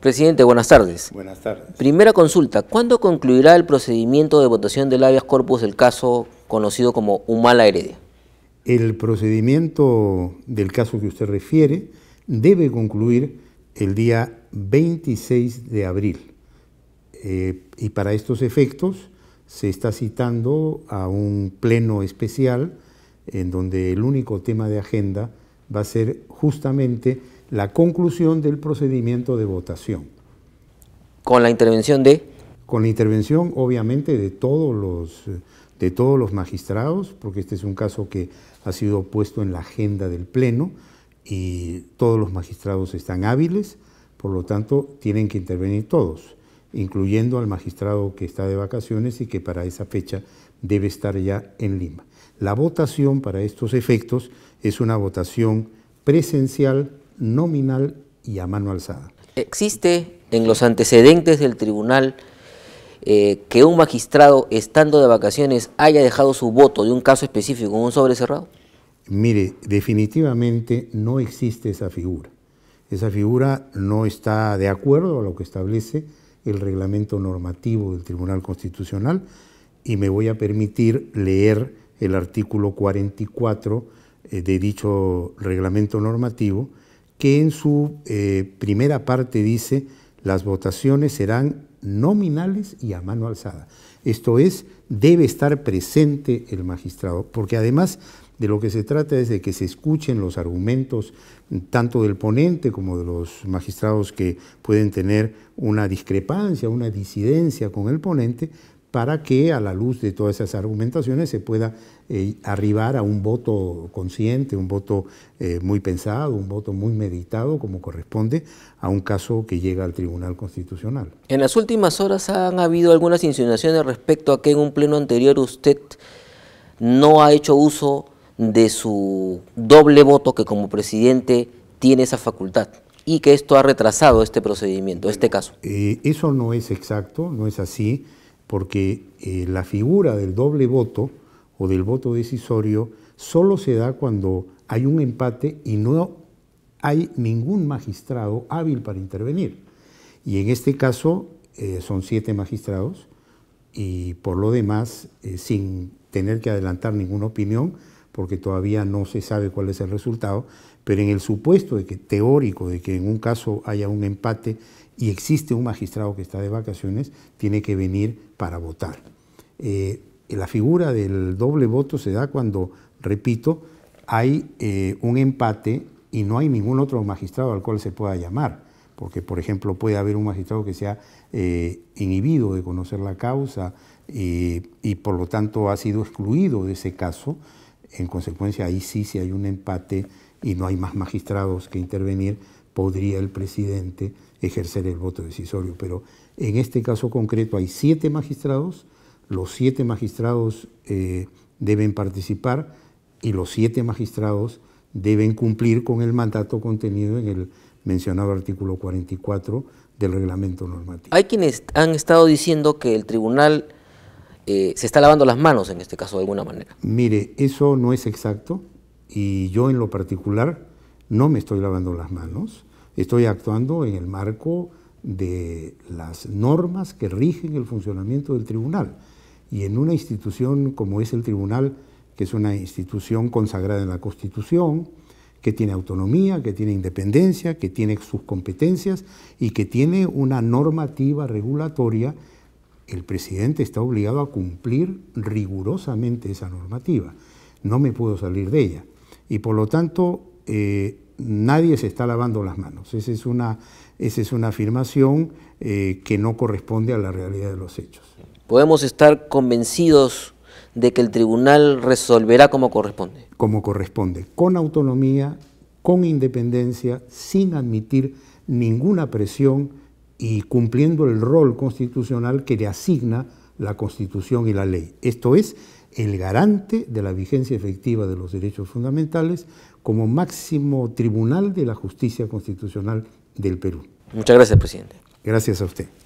Presidente, buenas tardes. Buenas tardes. Primera consulta, ¿cuándo concluirá el procedimiento de votación del habeas corpus del caso conocido como Humala Heredia? El procedimiento del caso que usted refiere debe concluir el día 26 de abril. Eh, y para estos efectos se está citando a un pleno especial en donde el único tema de agenda va a ser justamente la conclusión del procedimiento de votación. ¿Con la intervención de? Con la intervención, obviamente, de todos los, de todos los magistrados, porque este es un caso que ha sido puesto en la agenda del Pleno y todos los magistrados están hábiles, por lo tanto, tienen que intervenir todos, incluyendo al magistrado que está de vacaciones y que para esa fecha debe estar ya en Lima. La votación para estos efectos es una votación presencial nominal y a mano alzada. ¿Existe en los antecedentes del tribunal eh, que un magistrado, estando de vacaciones, haya dejado su voto de un caso específico en un sobre cerrado? Mire, definitivamente no existe esa figura. Esa figura no está de acuerdo a lo que establece el reglamento normativo del Tribunal Constitucional y me voy a permitir leer el artículo 44 eh, de dicho reglamento normativo que en su eh, primera parte dice, las votaciones serán nominales y a mano alzada. Esto es, debe estar presente el magistrado, porque además de lo que se trata es de que se escuchen los argumentos tanto del ponente como de los magistrados que pueden tener una discrepancia, una disidencia con el ponente, para que a la luz de todas esas argumentaciones se pueda eh, arribar a un voto consciente, un voto eh, muy pensado, un voto muy meditado, como corresponde a un caso que llega al Tribunal Constitucional. En las últimas horas han habido algunas insinuaciones respecto a que en un pleno anterior usted no ha hecho uso de su doble voto que como presidente tiene esa facultad y que esto ha retrasado este procedimiento, este caso. Eh, eso no es exacto, no es así porque eh, la figura del doble voto o del voto decisorio solo se da cuando hay un empate y no hay ningún magistrado hábil para intervenir. Y en este caso eh, son siete magistrados y por lo demás, eh, sin tener que adelantar ninguna opinión, porque todavía no se sabe cuál es el resultado, pero en el supuesto de que teórico de que en un caso haya un empate y existe un magistrado que está de vacaciones, tiene que venir para votar. Eh, la figura del doble voto se da cuando, repito, hay eh, un empate y no hay ningún otro magistrado al cual se pueda llamar, porque, por ejemplo, puede haber un magistrado que sea ha eh, inhibido de conocer la causa y, por lo tanto, ha sido excluido de ese caso. En consecuencia, ahí sí, si hay un empate y no hay más magistrados que intervenir, podría el presidente ejercer el voto decisorio. Pero en este caso concreto hay siete magistrados, los siete magistrados eh, deben participar y los siete magistrados deben cumplir con el mandato contenido en el mencionado artículo 44 del reglamento normativo. Hay quienes han estado diciendo que el tribunal eh, se está lavando las manos en este caso de alguna manera. Mire, eso no es exacto y yo en lo particular no me estoy lavando las manos. Estoy actuando en el marco de las normas que rigen el funcionamiento del tribunal. Y en una institución como es el tribunal, que es una institución consagrada en la Constitución, que tiene autonomía, que tiene independencia, que tiene sus competencias y que tiene una normativa regulatoria, el presidente está obligado a cumplir rigurosamente esa normativa. No me puedo salir de ella. Y por lo tanto, eh, nadie se está lavando las manos. Esa es una, es una afirmación eh, que no corresponde a la realidad de los hechos. Podemos estar convencidos de que el tribunal resolverá como corresponde. Como corresponde, con autonomía, con independencia, sin admitir ninguna presión y cumpliendo el rol constitucional que le asigna la Constitución y la ley. Esto es, el garante de la vigencia efectiva de los derechos fundamentales como máximo tribunal de la justicia constitucional del Perú. Muchas gracias, presidente. Gracias a usted.